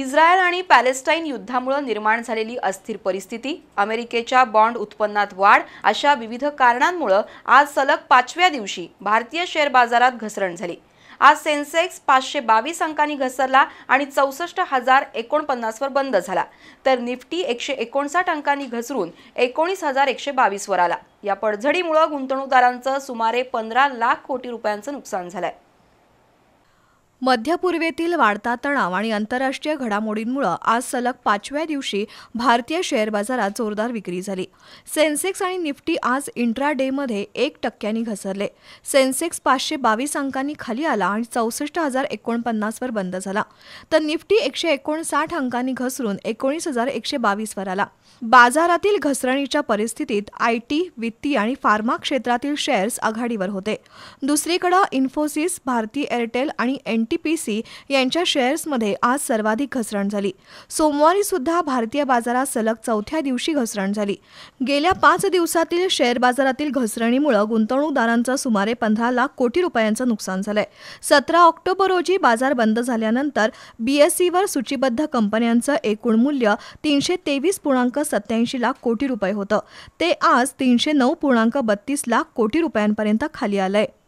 Israel आणि Palestine युद्धामुळे निर्माण झालेली अस्थिर परिस्थिती अमेरिकेच्या बॉन्ड उत्पन्नात वाढ अशा विविध कारणांमुळे आज सलग पाचव्या दिवशी भारतीय शेअर बाजारात घसरण झाली आज सेन्सेक्स पाचशे बावीस अंकांनी घसरला आणि चौसष्ट हजार एकोणपन्नासवर बंद झाला तर निफ्टी एकशे एकोणसाठ अंकांनी घसरून एकोणीस हजार एकशे बावीसवर आला या पडझडीमुळे गुंतवणूकदारांचं सुमारे पंधरा लाख कोटी रुपयांचं नुकसान आहे मध्य वाढता तणाव आणि आंतरराष्ट्रीय घडामोडींमुळे आज सलग पाचव्या दिवशी भारतीय शेअर बाजारात जोरदार विक्री झाली सेन्सेक्स आणि निफ्टी आज इंट्रा डेमध्ये एक टक्क्यांनी घसरले सेन्सेक्स पाचशे बावीस अंकांनी खाली आला आणि चौसष्ट हजार एकोणपन्नासवर बंद झाला तर निफ्टी एकशे एकोणसाठ अंकांनी घसरून एकोणीस हजार एकशे बावीसवर आला बाजारातील घसरणीच्या परिस्थितीत आय टी वित्तीय आणि फार्मा क्षेत्रातील शेअर्स आघाडीवर होते दुसरीकडे इन्फोसिस भारती एअरटेल आणि एन टी यांच्या शेअर्समध्ये आज सर्वाधिक घसरण झाली सोमवारी सुद्धा भारतीय बाजारात सलग चौथ्या दिवशी घसरण झाली गेल्या पाच दिवसातील शेअर बाजारातील घसरणीमुळे गुंतवणूकदारांचं सुमारे पंधरा लाख कोटी रुपयांचं नुकसान झालंय सतरा ऑक्टोबर रोजी बाजार बंद झाल्यानंतर वर सूचीबद्ध कंपन्यांचं एकूण मूल्य तीनशे तेवीस पूर्णांक सत्याऐंशी लाख कोटी रुपये होतं ते आज तीनशे नऊ पूर्णांक बत्तीस लाख कोटी रुपयांपर्यंत खाली आलंय